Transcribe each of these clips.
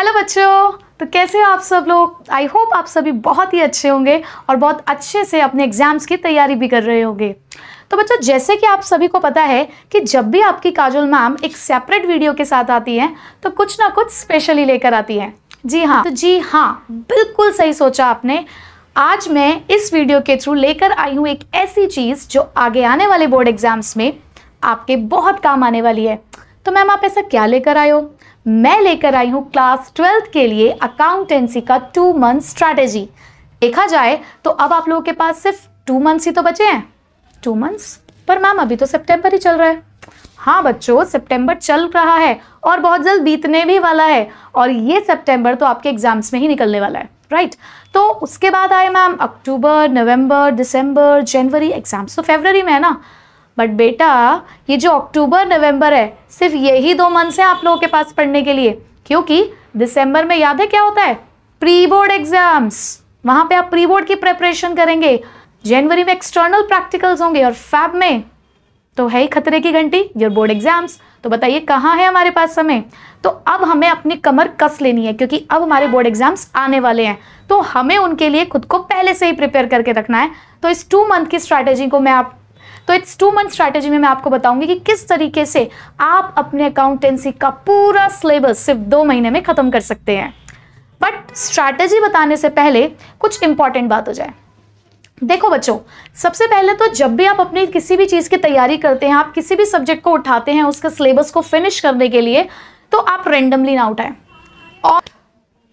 Hello बच्चों तो कैसे हो आप सब लोग आई होप आप सभी बहुत ही अच्छे होंगे और बहुत अच्छे से अपने एग्ज़ाम्स की तैयारी भी कर रहे होंगे तो बच्चों जैसे कि आप सभी को पता है कि जब भी आपकी काजल मैम एक सेपरेट वीडियो के साथ आती हैं तो कुछ ना कुछ स्पेशली लेकर आती हैं जी हाँ तो जी हाँ बिल्कुल सही सोचा आपने आज मैं इस वीडियो के थ्रू लेकर आई हूँ एक ऐसी चीज़ जो आगे आने वाले बोर्ड एग्ज़ाम्स में आपके बहुत काम आने वाली है तो मैम आप ऐसा क्या लेकर आए हो मैं लेकर आई हूं क्लास ट्वेल्थ के लिए अकाउंटेंसी का टू मंथ स्ट्रैटेजी देखा जाए तो अब आप लोगों के पास सिर्फ टू मंथ्स ही तो बचे हैं टू मंथ्स पर मैम अभी तो सितंबर ही चल रहा है हाँ बच्चों सितंबर चल रहा है और बहुत जल्द बीतने भी वाला है और ये सितंबर तो आपके एग्जाम्स में ही निकलने वाला है राइट तो उसके बाद आए मैम अक्टूबर नवंबर दिसंबर जनवरी एग्जाम्स तो फेबररी में है ना बट बेटा ये जो अक्टूबर नवंबर है सिर्फ यही दो मंथ्स हैं आप लोगों के पास पढ़ने के लिए क्योंकि दिसंबर में याद है क्या होता है प्री बोर्ड एग्जाम्स वहां पे आप प्री बोर्ड की प्रिपरेशन करेंगे जनवरी में एक्सटर्नल प्रैक्टिकल्स होंगे और फैब में तो है ही खतरे की घंटी योर बोर्ड एग्जाम्स तो बताइए कहाँ है हमारे पास समय तो अब हमें अपनी कमर कस लेनी है क्योंकि अब हमारे बोर्ड एग्जाम्स आने वाले हैं तो हमें उनके लिए खुद को पहले से ही प्रिपेयर करके रखना है तो इस टू मंथ की स्ट्रैटेजी को मैं आप तो इट्स टू मंथ स्ट्रैटेजी में मैं आपको बताऊंगी कि किस तरीके से आप अपने अकाउंटेंसी का पूरा सिलेबस सिर्फ दो महीने में ख़त्म कर सकते हैं बट स्ट्रैटेजी बताने से पहले कुछ इंपॉर्टेंट बात हो जाए देखो बच्चों सबसे पहले तो जब भी आप अपनी किसी भी चीज़ की तैयारी करते हैं आप किसी भी सब्जेक्ट को उठाते हैं उसके सिलेबस को फिनिश करने के लिए तो आप रेंडमली ना उठाएं और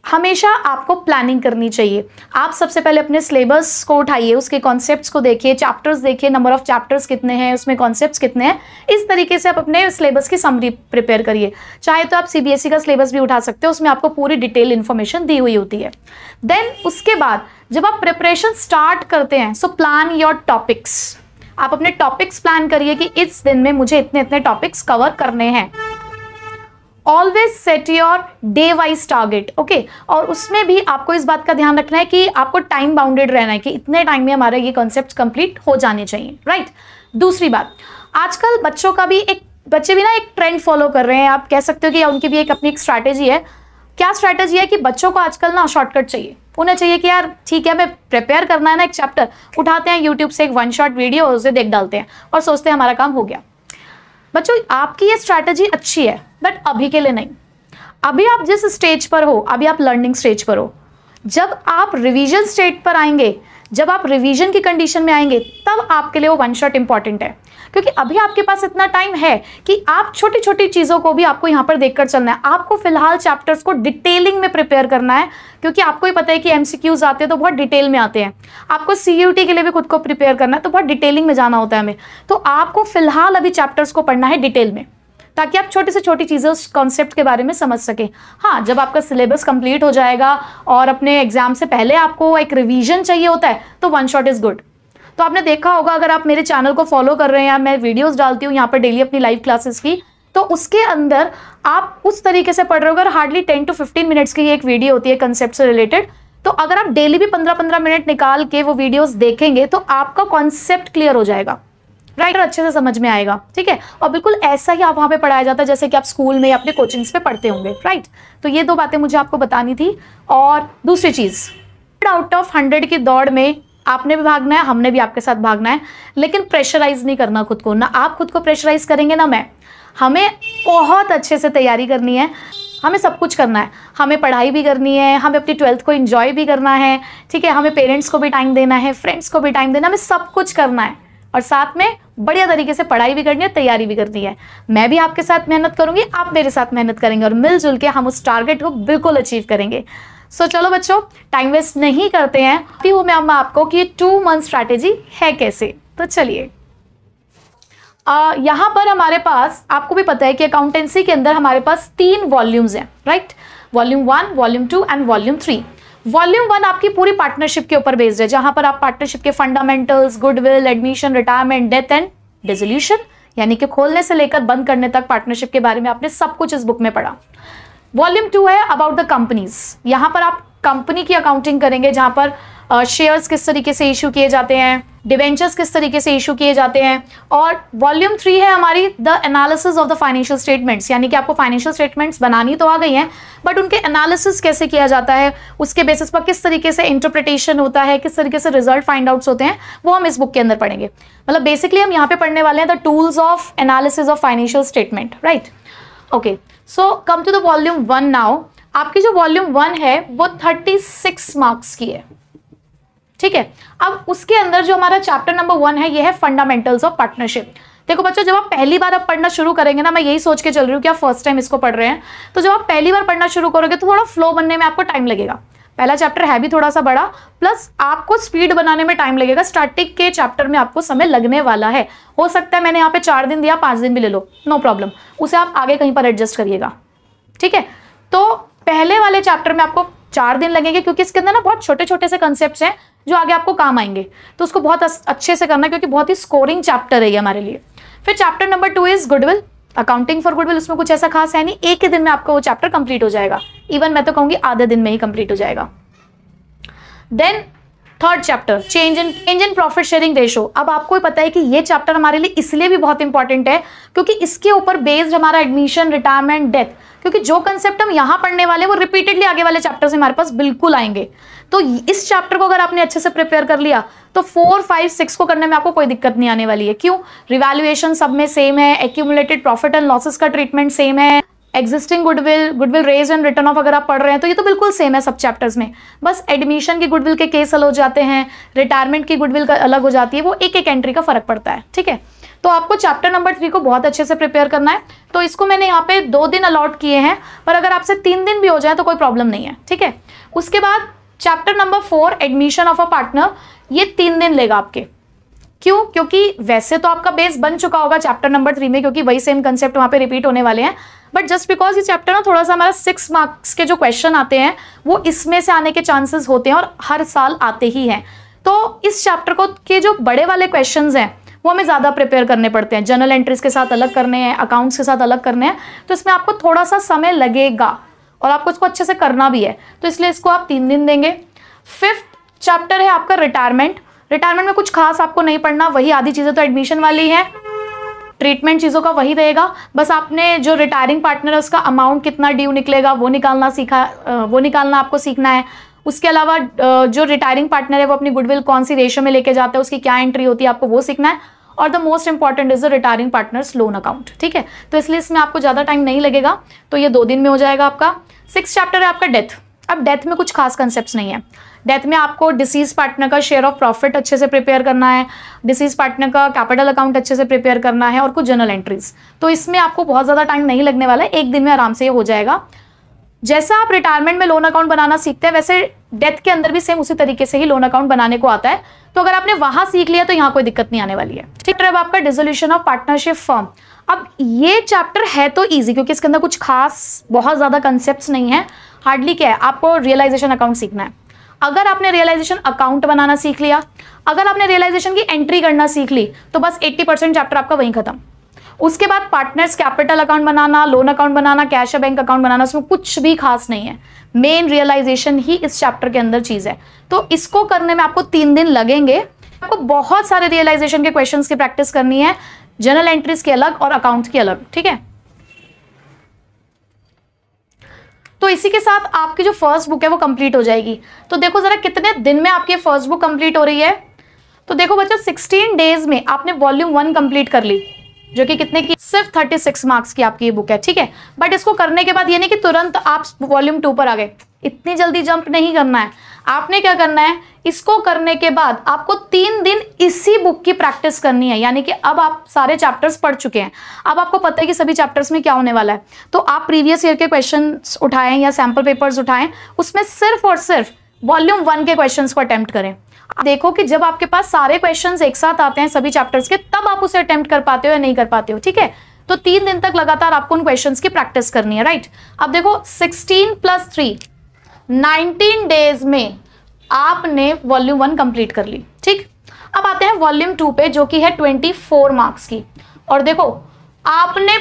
हमेशा आपको प्लानिंग करनी चाहिए आप सबसे पहले अपने सिलेबस को उठाइए उसके कॉन्सेप्ट्स को देखिए चैप्टर्स देखिए नंबर ऑफ चैप्टर्स कितने हैं उसमें कॉन्सेप्ट्स कितने हैं इस तरीके से आप अपने सिलेबस की समरी प्रिपेयर करिए चाहे तो आप सीबीएसई e का सिलेबस भी उठा सकते हो उसमें आपको पूरी डिटेल इन्फॉर्मेशन दी हुई होती है देन उसके बाद जब आप प्रिपरेशन स्टार्ट करते हैं सो प्लान योर टॉपिक्स आप अपने टॉपिक्स प्लान करिए कि इस दिन में मुझे इतने इतने टॉपिक्स कवर करने हैं always set your day wise target okay और उसमें भी आपको इस बात का ध्यान रखना है कि आपको टाइम बाउंडेड रहना है कि इतने टाइम में हमारा ये कॉन्सेप्ट कंप्लीट हो जाने चाहिए राइट right? दूसरी बात आजकल बच्चों का भी एक बच्चे भी ना एक ट्रेंड फॉलो कर रहे हैं आप कह सकते हो कि उनकी भी एक अपनी एक स्ट्रैटेजी है क्या स्ट्रैटेजी है कि बच्चों को आजकल ना शॉर्टकट चाहिए उन्हें चाहिए कि यार ठीक है मैं प्रिपेयर करना है ना एक चैप्टर उठाते हैं यूट्यूब से एक वन शॉट वीडियो उसे देख डालते हैं और सोचते हैं हमारा काम हो गया बच्चों आपकी ये स्ट्रैटेजी अच्छी है बट अभी के लिए नहीं अभी आप जिस स्टेज पर हो अभी आप लर्निंग स्टेज पर हो जब आप रिवीजन स्टेज पर आएंगे जब आप रिवीजन की कंडीशन में आएंगे तब आपके लिए वो वन शॉट इंपॉर्टेंट है क्योंकि अभी आपके पास इतना टाइम है कि आप छोटी छोटी चीज़ों को भी आपको यहाँ पर देखकर चलना है आपको फिलहाल चैप्टर्स को डिटेलिंग में प्रिपेयर करना है क्योंकि आपको ही पता है कि एम आते हैं तो बहुत डिटेल में आते हैं आपको सी के लिए भी खुद को प्रिपेयर करना है तो बहुत डिटेलिंग में जाना होता है हमें तो आपको फिलहाल अभी चैप्टर्स को पढ़ना है डिटेल में ताकि आप छोटी से छोटी चीज़ें उस कॉन्सेप्ट के बारे में समझ सकें हाँ जब आपका सिलेबस कंप्लीट हो जाएगा और अपने एग्जाम से पहले आपको एक रिविजन चाहिए होता है तो वन शॉट इज़ गुड तो आपने देखा होगा अगर आप मेरे चैनल को फॉलो कर रहे हैं या मैं वीडियोज डालती हूँ यहाँ पर डेली अपनी लाइव क्लासेस की तो उसके अंदर आप उस तरीके से पढ़ रहे हो अगर hardly ten to fifteen minutes की एक वीडियो होती है कंसेप्ट से रिलेटेड तो अगर आप डेली भी पंद्रह पंद्रह मिनट निकाल के वो वीडियोस देखेंगे तो आपका कॉन्सेप्ट क्लियर हो जाएगा राइटर अच्छे से समझ में आएगा ठीक है और बिल्कुल ऐसा ही आप वहाँ पे पढ़ाया जाता है जैसे कि आप स्कूल में अपने कोचिंग्स पे पढ़ते होंगे राइट तो ये दो बातें मुझे आपको बतानी थी और दूसरी चीज़ आउट ऑफ हंड्रेड की दौड़ में आपने भी भागना है हमने भी आपके साथ भागना है लेकिन प्रेशराइज नहीं करना खुद को ना आप खुद को प्रेशराइज करेंगे ना मैं हमें बहुत अच्छे से तैयारी करनी है हमें सब कुछ करना है हमें पढ़ाई भी करनी है हमें अपनी ट्वेल्थ को इन्जॉय भी करना है ठीक है हमें पेरेंट्स को भी टाइम देना है फ्रेंड्स को भी टाइम देना है हमें सब कुछ करना है और साथ में बढ़िया तरीके से पढ़ाई भी करनी है तैयारी भी करनी है मैं भी आपके साथ मेहनत करूंगी आप मेरे साथ मेहनत करेंगे और मिलजुल के हम उस टारगेट को बिल्कुल अचीव करेंगे सो so, चलो बच्चों टाइम वेस्ट नहीं करते हैं अभी वो मैं आपको कि टू मंथ स्ट्रैटेजी है कैसे तो चलिए यहाँ पर हमारे पास आपको भी पता है कि अकाउंटेंसी के अंदर हमारे पास तीन वॉल्यूम्स हैं right volume one volume two and volume three volume one आपकी पूरी पार्टनरशिप के ऊपर बेस्ड है जहां पर आप पार्टनरशिप के fundamentals goodwill admission retirement death and dissolution यानी कि खोलने से लेकर बंद करने तक पार्टनरशिप के बारे में आपने सब कुछ इस बुक में पढ़ा वॉल्यूम टू है अबाउट द कंपनीज यहां पर आप कंपनी की अकाउंटिंग करेंगे जहां पर शेयर्स किस तरीके से इशू किए जाते हैं डिवेंचर्स किस तरीके से इशू किए जाते हैं और वॉल्यूम थ्री है हमारी the analysis of the financial statements यानी कि आपको फाइनेंशियल स्टेटमेंट्स बनानी तो आ गई हैं बट उनके एनालिसिस कैसे किया जाता है उसके बेसिस पर किस तरीके से इंटरप्रिटेशन होता है किस तरीके से रिजल्ट फाइंड आउट्स होते हैं वो हम इस बुक के अंदर पढ़ेंगे मतलब बेसिकली हम यहाँ पे पढ़ने वाले हैं the tools of analysis of financial statement right okay so come to the volume one now आपकी जो वॉल्यूम वन है वो थर्टी सिक्स मार्क्स की है ठीक है अब उसके अंदर जो हमारा चैप्टर नंबर वन है ये है फंडामेंटल्स ऑफ पार्टनरशिप देखो बच्चों जब आप पहली बार आप पढ़ना शुरू करेंगे ना मैं यही सोच के चल रही हूँ कि आप फर्स्ट टाइम इसको पढ़ रहे हैं तो जब आप पहली बार पढ़ना शुरू करोगे तो थोड़ा फ्लो बनने में आपको टाइम लगेगा पहला चैप्टर है भी थोड़ा सा बड़ा प्लस आपको स्पीड बनाने में टाइम लगेगा स्टार्टिंग के चैप्टर में आपको समय लगने वाला है हो सकता है मैंने यहाँ पे चार दिन दिया पाँच दिन भी ले लो नो प्रॉब्लम उसे आप आगे कहीं पर एडजस्ट करिएगा ठीक है तो पहले वाले चैप्टर में आपको चार दिन लगेंगे क्योंकि इसके अंदर ना बहुत छोटे छोटे से कंसेप्ट हैं जो आगे आपको काम आएंगे तो उसको बहुत अच्छे से करना क्योंकि बहुत ही स्कोरिंग चैप्टर है ये हमारे लिए फिर chapter number two is goodwill accounting for goodwill उसमें कुछ ऐसा खास है नहीं एक ही दिन में आपका वो चैप्टर कंप्लीट हो जाएगा इवन मैं तो कहूंगी आधे दिन में ही कंप्लीट हो जाएगा then third chapter change in change in profit sharing ratio अब आपको ही पता है कि ये चैप्टर हमारे लिए इसलिए भी बहुत इंपॉर्टेंट है क्योंकि इसके ऊपर बेस्ड हमारा एडमिशन रिटायरमेंट डेथ क्योंकि जो कंसेप्ट हम यहां पढ़ने वाले वो रिपीटेडली आगे वाले चैप्टर से हमारे पास बिल्कुल आएंगे तो इस चैप्टर को अगर आपने अच्छे से प्रिपेयर कर लिया तो फोर फाइव सिक्स को करने में आपको कोई दिक्कत नहीं आने वाली है क्यों रिवैल्यूएशन सब में सेम है एक्यूमुलेटेड प्रॉफिट एंड लॉसेस का ट्रीटमेंट सेम है existing goodwill goodwill raise and written off अगर आप पढ़ रहे हैं तो ये तो बिल्कुल सेम है सब चैप्टर्स में बस एडमिशन की गुडविल के केस अलग हो जाते हैं रिटायरमेंट की गुडविल अलग हो जाती है वो एक एक एंट्री का फर्क पड़ता है ठीक है तो आपको चैप्टर नंबर थ्री को बहुत अच्छे से प्रिपेयर करना है तो इसको मैंने यहाँ पे दो दिन अलॉट किए हैं पर अगर आपसे तीन दिन भी हो जाए तो कोई प्रॉब्लम नहीं है ठीक है उसके बाद chapter number four admission of a partner ये तीन दिन लेगा आपके क्यों क्योंकि वैसे तो आपका बेस बन चुका होगा चैप्टर नंबर थ्री में क्योंकि वही सेम कंसेप्ट वहाँ पे रिपीट होने वाले हैं बट जस्ट बिकॉज ये चैप्टर ना थोड़ा सा हमारा सिक्स मार्क्स के जो क्वेश्चन आते हैं वो इसमें से आने के चांसेस होते हैं और हर साल आते ही हैं तो इस चैप्टर को के जो बड़े वाले क्वेश्चन हैं वो हमें ज़्यादा प्रिपेयर करने पड़ते हैं जनरल एंट्रीज के साथ अलग करने हैं अकाउंट्स के साथ अलग करने हैं तो इसमें आपको थोड़ा सा समय लगेगा और आपको इसको अच्छे से करना भी है तो इसलिए इसको आप तीन दिन देंगे फिफ्थ चैप्टर है आपका रिटायरमेंट रिटायरमेंट में कुछ खास आपको नहीं पढ़ना वही आधी चीज़ें तो एडमिशन वाली हैं ट्रीटमेंट चीज़ों का वही रहेगा बस आपने जो रिटायरिंग पार्टनर है उसका अमाउंट कितना ड्यू निकलेगा वो निकालना सीखा वो निकालना आपको सीखना है उसके अलावा जो रिटायरिंग पार्टनर है वो अपनी गुडविल कौन सी रेशो में लेके जाता है उसकी क्या एंट्री होती है आपको वो सीखना है और the most important is the retiring partners loan account ठीक है तो इसलिए इसमें आपको ज़्यादा टाइम नहीं लगेगा तो ये दो दिन में हो जाएगा आपका सिक्स चैप्टर है आपका डेथ अब डेथ में कुछ खास कंसेप्ट नहीं है डेथ में आपको डिसीज पार्टनर का शेयर ऑफ प्रॉफिट अच्छे से प्रिपेयर करना है डिसीज पार्टनर का कैपिटल अकाउंट अच्छे से प्रिपेयर करना है और कुछ जनरल एंट्रीज तो इसमें आपको बहुत ज़्यादा टाइम नहीं लगने वाला है एक दिन में आराम से ये हो जाएगा जैसा आप रिटायरमेंट में लोन अकाउंट बनाना सीखते हैं वैसे डेथ के अंदर भी सेम उसी तरीके से ही लोन अकाउंट बनाने को आता है तो अगर आपने वहां सीख लिया तो यहाँ कोई दिक्कत नहीं आने वाली है ठीक है तो अब आपका डिजोल्यूशन ऑफ पार्टनरशिप फॉर्म अब ये चैप्टर है तो ईजी क्योंकि इसके अंदर कुछ खास बहुत ज़्यादा कंसेप्ट नहीं है हार्डली क्या है आपको रियलाइजेशन अकाउंट सीखना है अगर आपने रियलाइजेशन अकाउंट बनाना सीख लिया अगर आपने रियलाइजेशन की एंट्री करना सीख ली तो बस 80 परसेंट चैप्टर आपका वहीं खत्म उसके बाद पार्टनर्स कैपिटल अकाउंट बनाना लोन अकाउंट बनाना कैश या बैंक अकाउंट बनाना उसमें कुछ भी खास नहीं है मेन रियलाइजेशन ही इस चैप्टर के अंदर चीज़ है तो इसको करने में आपको तीन दिन लगेंगे आपको बहुत सारे रियलाइजेशन के क्वेश्चन की प्रैक्टिस करनी है जनरल एंट्रीज के अलग और अकाउंट की अलग ठीक है तो इसी के साथ आपकी जो फर्स्ट बुक है वो कंप्लीट हो जाएगी तो देखो ज़रा कितने दिन में आपकी फर्स्ट बुक कंप्लीट हो रही है तो देखो बच्चों 16 डेज में आपने वॉल्यूम वन कंप्लीट कर ली जो कि कितने की सिर्फ 36 मार्क्स की आपकी ये बुक है ठीक है बट इसको करने के बाद ये नहीं कि तुरंत आप वॉल्यूम टू पर आ गए इतनी जल्दी जंप नहीं करना है आपने क्या करना है इसको करने के बाद आपको तीन दिन इसी बुक की प्रैक्टिस करनी है यानी कि अब आप सारे चैप्टर्स पढ़ चुके हैं अब आपको पता है कि सभी चैप्टर्स में क्या होने वाला है तो आप प्रीवियस ईयर के क्वेश्चन उठाएं या सैम्पल पेपर्स उठाएं उसमें सिर्फ और सिर्फ वॉल्यूम वन के क्वेश्चंस को अटेम्प्ट करें देखो कि जब आपके पास सारे क्वेश्चंस एक साथ आते हैं सभी चैप्टर्स के तब आप उसे अटेम्प्ट कर पाते हो या नहीं कर पाते हो ठीक है तो तीन दिन तक लगातार आपको उन क्वेश्चन की प्रैक्टिस करनी है राइट अब देखो sixteen plus three nineteen days में आपने वॉल्यूम वन कंप्लीट कर ली ठीक अब आते हैं वॉल्यूम टू पे जो कि है ट्वेंटी फोर मार्क्स की और देखो आपने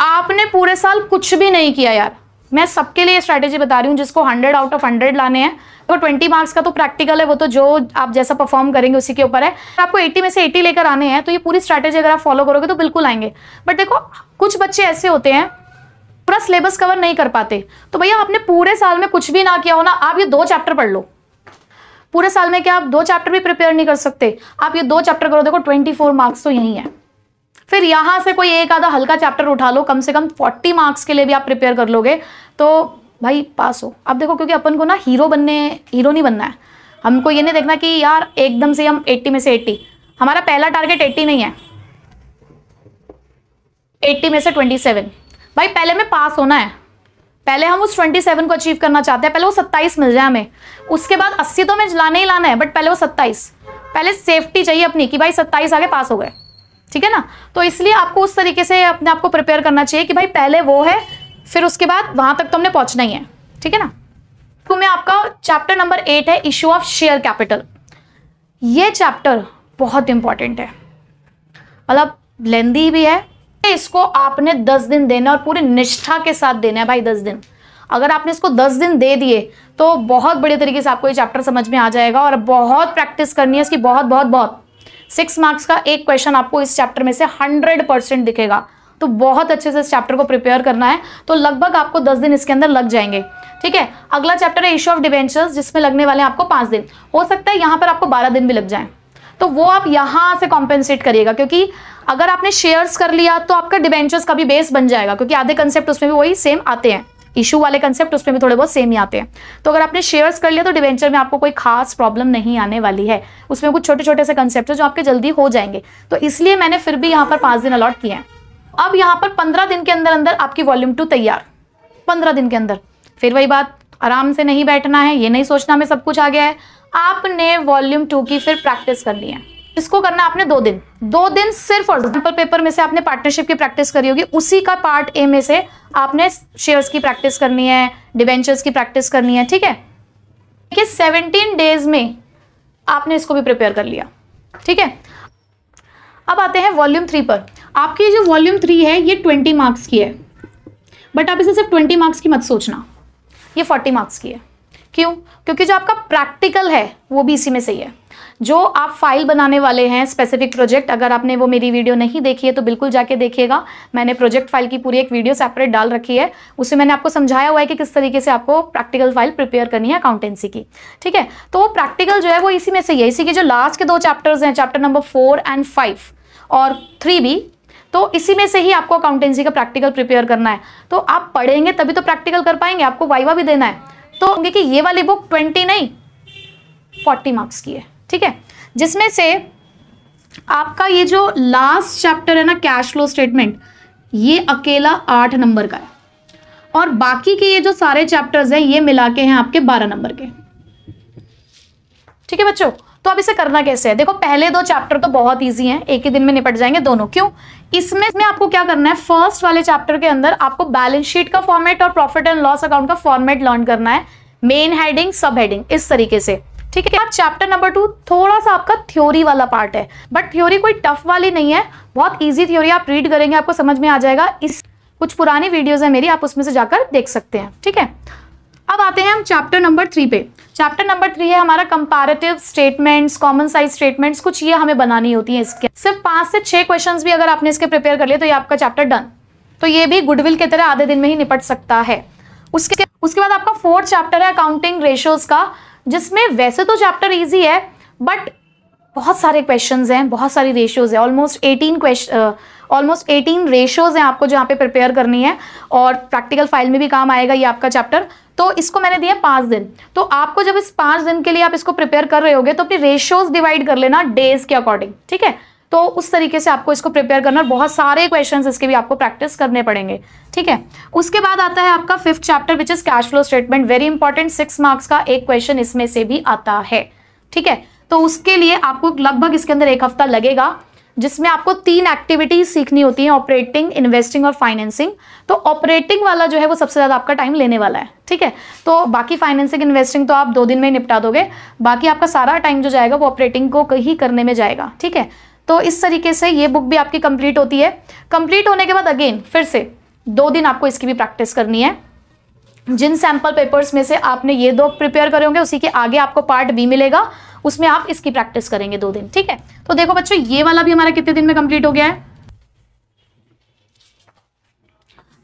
आपने पूरे साल कुछ भी नहीं किया यार मैं सबके लिए स्ट्रैटेजी बता रही हूँ जिसको हंड्रेड आउट ऑफ हंड्रेड लाने हैं तो ट्वेंटी मार्क्स का तो प्रैक्टिकल है वो तो जो आप जैसा परफॉर्म करेंगे उसी के ऊपर है तो आपको एट्टी में से एट्टी लेकर आने हैं तो ये पूरी स्ट्रैटेजी अगर आप फॉलो करोगे तो बिल्कुल आएंगे बट देखो कुछ बच्चे ऐसे होते हैं पूरा सिलेबस कवर नहीं कर पाते तो भैया आपने पूरे साल में कुछ भी ना किया हो ना आप ये दो चैप्टर पढ़ लो पूरे साल में क्या आप दो चैप्टर भी प्रिपेयर नहीं कर सकते आप ये दो चैप्टर करो देखो ट्वेंटी फोर मार्क्स तो यही है फिर यहाँ से कोई एक आधा हल्का चैप्टर उठा लो कम से कम फोर्टी मार्क्स के लिए भी आप प्रिपेयर कर लोगे तो भाई पास हो आप देखो क्योंकि अपन को ना हीरो बनने हीरो नहीं बनना है हमको ये नहीं देखना कि यार एकदम से हम 80 में से 80 हमारा पहला टारगेट 80 नहीं है 80 में से 27 भाई पहले में पास होना है पहले हम उस 27 को अचीव करना चाहते हैं पहले वो 27 मिल जाए हमें उसके बाद 80 तो हमें लाने ही लाना है बट पहले वो 27 पहले सेफ्टी चाहिए अपनी कि भाई 27 आगे पास हो गए ठीक है ना तो इसलिए आपको उस तरीके से अपने आपको प्रिपेयर करना चाहिए कि भाई पहले वो है फिर उसके बाद वहां तक तो हमने पहुंचना ही है ठीक है ना तो में आपका चैप्टर नंबर एट है इश्यू ऑफ शेयर कैपिटल ये चैप्टर बहुत इंपॉर्टेंट है मतलब लेंदी भी है इसको आपने दस दिन देना और पूरी निष्ठा के साथ देना है भाई दस दिन अगर आपने इसको दस दिन दे दिए तो बहुत बड़े तरीके से आपको ये चैप्टर समझ में आ जाएगा और बहुत प्रैक्टिस करनी है इसकी बहुत बहुत बहुत सिक्स मार्क्स का एक क्वेश्चन आपको इस चैप्टर में से हंड्रेड परसेंट दिखेगा तो बहुत अच्छे से इस चैप्टर को प्रिपेयर करना है तो लगभग आपको दस दिन इसके अंदर लग जाएंगे ठीक है अगला चैप्टर है इशू ऑफ डिवेंचर्स जिसमें लगने वाले हैं आपको पांच दिन हो सकता है यहाँ पर आपको बारह दिन भी लग जाए तो वो आप यहां से कॉम्पेंसेट करिएगा क्योंकि अगर आपने शेयर्स कर लिया तो आपका डिवेंचर्स का भी बेस बन जाएगा क्योंकि आधे कंसेप्ट उसमें भी वही सेम आते हैं इशू वाले कंसेप्ट उसमें भी थोड़े बहुत सेम ही आते हैं तो अगर आपने शेयर्स कर लिया तो डिवेंचर में आपको कोई खास प्रॉब्लम नहीं आने वाली है उसमें कुछ छोटे छोटे से कंसेप्ट है जो आपके जल्दी हो जाएंगे तो इसलिए मैंने फिर भी यहाँ पर पाँच दिन अलॉट किए हैं अब यहाँ पर पंद्रह दिन के अंदर अंदर आपकी वॉल्यूम टू तैयार पंद्रह दिन के अंदर फिर वही बात आराम से नहीं बैठना है ये नहीं सोचना में सब कुछ आ गया है आपने वॉल्यूम टू की फिर प्रैक्टिस करनी है इसको करना आपने दो दिन दो दिन सिर्फ और एग्जाम्पल पेपर में से आपने पार्टनरशिप की प्रैक्टिस करी होगी उसी का पार्ट ए में से आपने शेयर्स की प्रैक्टिस करनी है डिवेंचर्स की प्रैक्टिस करनी है ठीक है कि 17 डेज में आपने इसको भी प्रिपेयर कर लिया ठीक है अब आते हैं वॉल्यूम थ्री पर आपकी जो वॉल्यूम थ्री है ये ट्वेंटी मार्क्स की है बट आप इसे सिर्फ ट्वेंटी मार्क्स की मत सोचना ये फोर्टी मार्क्स की है क्यों क्योंकि जो आपका प्रैक्टिकल है वो भी इसी में सही है जो आप फाइल बनाने वाले हैं स्पेसिफिक प्रोजेक्ट अगर आपने वो मेरी वीडियो नहीं देखी है तो बिल्कुल जाके देखिएगा मैंने प्रोजेक्ट फाइल की पूरी एक वीडियो सेपरेट डाल रखी है उसे मैंने आपको समझाया हुआ है कि किस तरीके से आपको प्रैक्टिकल फाइल प्रिपेयर करनी है अकाउंटेंसी की ठीक है तो वो प्रैक्टिकल जो है वो इसी में से ही है इसी के जो लास्ट के दो चैप्टर्स हैं chapter number four and five और थ्री भी तो इसी में से ही आपको अकाउंटेंसी का प्रैक्टिकल प्रिपेयर करना है तो आप पढ़ेंगे तभी तो प्रैक्टिकल कर पाएंगे आपको वाइवा भी देना है तो होंगे कि ये वाली बुक ट्वेंटी नहीं फोर्टी मार्क्स की है ठीक है जिसमें से आपका ये जो लास्ट चैप्टर है ना कैश फ्लो स्टेटमेंट ये अकेला आठ नंबर का है और बाकी के ये जो सारे चैप्टर्स हैं ये मिला के हैं आपके बारह नंबर के ठीक है बच्चों तो अब इसे करना कैसे है देखो पहले दो चैप्टर तो बहुत ईजी हैं एक ही दिन में निपट जाएंगे दोनों क्यों इसमें इसमें आपको क्या करना है फर्स्ट वाले चैप्टर के अंदर आपको बैलेंस शीट का फॉर्मेट और प्रॉफिट एंड लॉस अकाउंट का फॉर्मेट लर्न करना है मेन हेडिंग सब हेडिंग इस तरीके से ठीक है चैप्टर नंबर टू थोड़ा सा आपका थ्योरी वाला पार्ट है बट थ्योरी कोई टफ वाली नहीं है बहुत ईजी थ्योरी आप रीड करेंगे आपको समझ में आ जाएगा इस कुछ पुरानी वीडियोज है मेरी आप उसमें से जाकर देख सकते हैं ठीक है अब आते हैं हम चैप्टर नंबर थ्री पे चैप्टर नंबर थ्री है हमारा comparative statements common size statements कुछ ये हमें बनानी होती है इसके सिर्फ पांच से छह क्वेश्चंस भी अगर आपने इसके प्रिपेयर कर लिए तो ये आपका चैप्टर डन तो ये भी गुडविल की तरह आधे दिन में ही निपट सकता है उसके उसके बाद आपका फोर्थ चैप्टर है अकाउंटिंग रेशियोज का जिसमें वैसे तो चैप्टर ईजी है बट बहुत सारे क्वेश्चन हैं बहुत सारी रेशियोज़ है almost eighteen question almost eighteen ratios हैं आपको जहाँ पे प्रिपेयर करनी है और प्रैक्टिकल फाइल में भी काम आएगा ये आपका चैप्टर तो इसको मैंने दिया पाँच दिन तो आपको जब इस पाँच दिन के लिए आप इसको प्रिपेयर कर रहे होगे तो अपनी रेशियोज़ डिवाइड कर लेना डेज के अकॉर्डिंग ठीक है तो उस तरीके से आपको इसको प्रिपेयर करना और बहुत सारे क्वेश्चन इसके भी आपको प्रैक्टिस करने पड़ेंगे ठीक है उसके बाद आता है आपका fifth chapter which is cash flow statement very important six marks का एक क्वेश्चन इसमें से भी आता है ठीक है तो उसके लिए आपको लगभग इसके अंदर एक हफ्ता लगेगा जिसमें आपको तीन एक्टिविटीज सीखनी होती हैं ऑपरेटिंग इन्वेस्टिंग और फाइनेंसिंग तो ऑपरेटिंग वाला जो है वो सबसे ज़्यादा आपका टाइम लेने वाला है ठीक है तो बाकी फाइनेंसिंग इन्वेस्टिंग तो आप दो दिन में निपटा दोगे बाकी आपका सारा टाइम जो जाएगा वो ऑपरेटिंग को ही करने में जाएगा ठीक है तो इस तरीके से ये बुक भी आपकी कंप्लीट होती है कंप्लीट होने के बाद अगेन फिर से दो दिन आपको इसकी भी प्रैक्टिस करनी है जिन सैंपल पेपर्स में से आपने ये दो प्रिपेयर करे होंगे उसी के आगे आपको पार्ट बी मिलेगा उसमें आप इसकी प्रैक्टिस करेंगे दो दिन ठीक है तो देखो बच्चों ये वाला भी हमारा कितने दिन में कंप्लीट हो गया है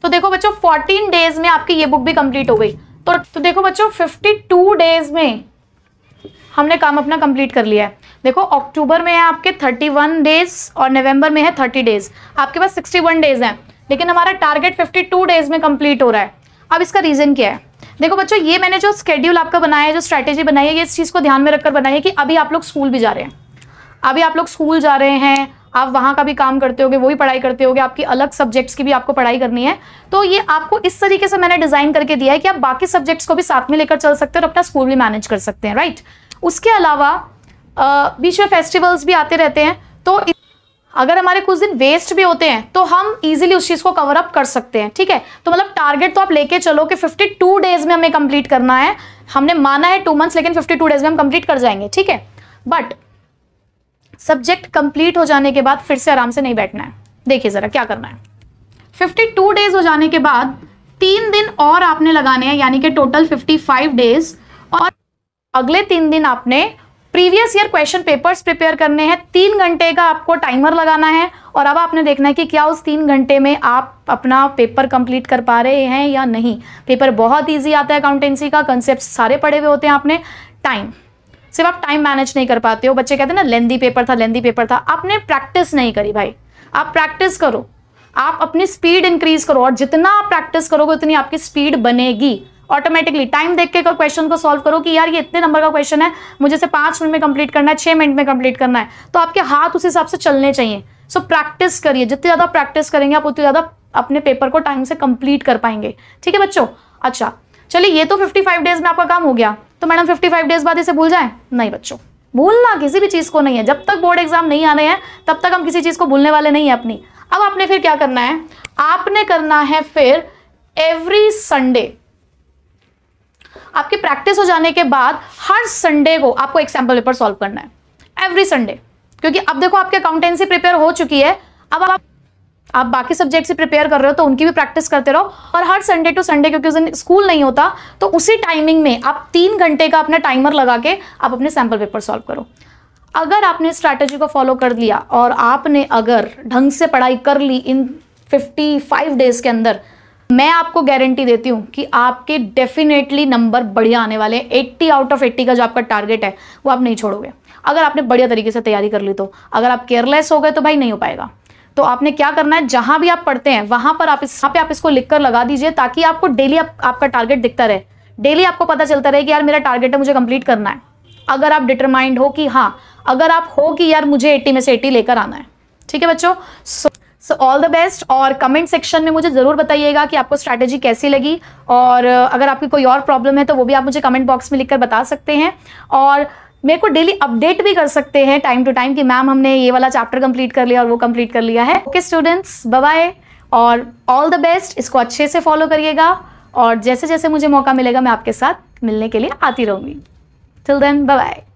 तो देखो बच्चों 14 डेज में आपकी ये बुक भी कंप्लीट हो गई तो, तो देखो बच्चों 52 डेज में हमने काम अपना कंप्लीट कर लिया है देखो अक्टूबर में है आपके थर्टी वन डेज और नवंबर में है थर्टी डेज आपके पास सिक्सटी वन डेज हैं लेकिन हमारा टारगेट फिफ्टी टू डेज में कंप्लीट हो रहा है अब इसका रीज़न क्या है देखो बच्चों ये मैंने जो स्केड्यूल आपका बनाया है जो स्ट्रैटेजी बनाई है ये इस चीज़ को ध्यान में रखकर बनाई है कि अभी आप लोग स्कूल भी जा रहे हैं अभी आप लोग स्कूल जा रहे हैं आप वहाँ का भी काम करते हो गए वही पढ़ाई करते होगे आपकी अलग सब्जेक्ट्स की भी आपको पढ़ाई करनी है तो ये आपको इस तरीके से मैंने डिज़ाइन करके दिया है कि आप बाकी सब्जेक्ट्स को भी साथ में लेकर चल सकते हो और अपना स्कूल भी मैनेज कर सकते हैं राइट उसके अलावा बीच में फेस्टिवल्स भी आते रहते हैं तो अगर हमारे कुछ दिन वेस्ट भी होते हैं तो हम इजीली उस चीज़ को कवर अप कर सकते हैं ठीक है तो मतलब टारगेट तो आप लेके चलो कि 52 डेज में हमें कंप्लीट करना है हमने माना है टू मंथ्स लेकिन 52 डेज में हम कंप्लीट कर जाएंगे ठीक है बट सब्जेक्ट कंप्लीट हो जाने के बाद फिर से आराम से नहीं बैठना है देखिए ज़रा क्या करना है टू डेज हो जाने के बाद तीन दिन और आपने लगाने हैं यानी कि टोटल फाइव डेज और अगले तीन दिन आपने previous year question papers prepare करने हैं तीन घंटे का आपको टाइमर लगाना है और अब आपने देखना है कि क्या उस तीन घंटे में आप अपना पेपर कंप्लीट कर पा रहे हैं या नहीं पेपर बहुत ईजी आता है अकाउंटेंसी का कंसेप्ट सारे पढ़े हुए होते हैं आपने टाइम सिर्फ आप टाइम मैनेज नहीं कर पाते हो बच्चे कहते हैं ना लेंदी पेपर था लेंदी पेपर था आपने प्रैक्टिस नहीं करी भाई आप प्रैक्टिस करो आप अपनी स्पीड इंक्रीज करो और जितना आप प्रैक्टिस करोगे उतनी आपकी स्पीड बनेगी ऑटोमेटिकली टाइम देख के क्वेश्चन को सॉल्व करो कि यार ये इतने नंबर का क्वेश्चन है मुझे से पांच मिनट में कंप्लीट करना है छः मिनट में कंप्लीट करना है तो आपके हाथ उस हिसाब से चलने चाहिए सो प्रैक्टिस करिए जितनी ज़्यादा प्रैक्टिस करेंगे आप उतनी ज़्यादा अपने पेपर को टाइम से कंप्लीट कर पाएंगे ठीक है बच्चों अच्छा चलिए ये तो 55 डेज में आपका काम हो गया तो मैडम 55 डेज बाद इसे भूल जाए नहीं बच्चों भूलना किसी भी चीज़ को नहीं है जब तक बोर्ड एग्जाम नहीं आने हैं तब तक हम किसी चीज़ को भूलने वाले नहीं है अपनी अब आपने फिर क्या करना है आपने करना है फिर एवरी संडे आपकी प्रैक्टिस हो जाने के बाद हर संडे को आपको एग्जाम्पल पेपर सॉल्व करना है एवरी संडे क्योंकि अब देखो आपके अकाउंटेंसी प्रिपेयर हो चुकी है अब आप आप बाकी सब्जेक्ट से प्रिपेयर कर रहे हो तो उनकी भी प्रैक्टिस करते रहो और हर संडे टू संडे क्योंकि उस दिन स्कूल नहीं होता तो उसी टाइमिंग में आप तीन घंटे का अपना टाइमर लगा के आप अपने सैम्पल पेपर सॉल्व करो अगर आपने स्ट्रैटेजी को फॉलो कर लिया और आपने अगर ढंग से पढ़ाई कर ली इन 55 डेज के अंदर मैं आपको गारंटी देती हूँ कि आपके डेफिनेटली नंबर बढ़िया आने वाले हैं 80 आउट ऑफ 80 का जो आपका टारगेट है वो आप नहीं छोड़ोगे अगर आपने बढ़िया तरीके से तैयारी कर ली तो अगर आप केयरलेस हो गए तो भाई नहीं हो पाएगा तो आपने क्या करना है जहां भी आप पढ़ते हैं वहां पर आप इस पे आप इसको लिखकर लगा दीजिए ताकि आपको डेली आप, आपका टारगेट दिखता रहे डेली आपको पता चलता रहे कि यार मेरा टारगेट है मुझे कंप्लीट करना है अगर आप डिटरमाइंड हो कि हाँ अगर आप हो कि यार मुझे एट्टी में से 80 लेकर आना है ठीक है बच्चों so, so all the best और कमेंट सेक्शन में मुझे ज़रूर बताइएगा कि आपको स्ट्रैटेजी कैसी लगी और अगर आपकी कोई और प्रॉब्लम है तो वो भी आप मुझे कमेंट बॉक्स में लिखकर बता सकते हैं और मेरे को डेली अपडेट भी कर सकते हैं टाइम टू टाइम कि मैम हमने ये वाला चैप्टर कंप्लीट कर लिया और वो कंप्लीट कर लिया है ओके स्टूडेंट्स बाय और ऑल द बेस्ट इसको अच्छे से फॉलो करिएगा और जैसे जैसे मुझे मौका मिलेगा मैं आपके साथ मिलने के लिए आती रहूँगी टिल देन बाय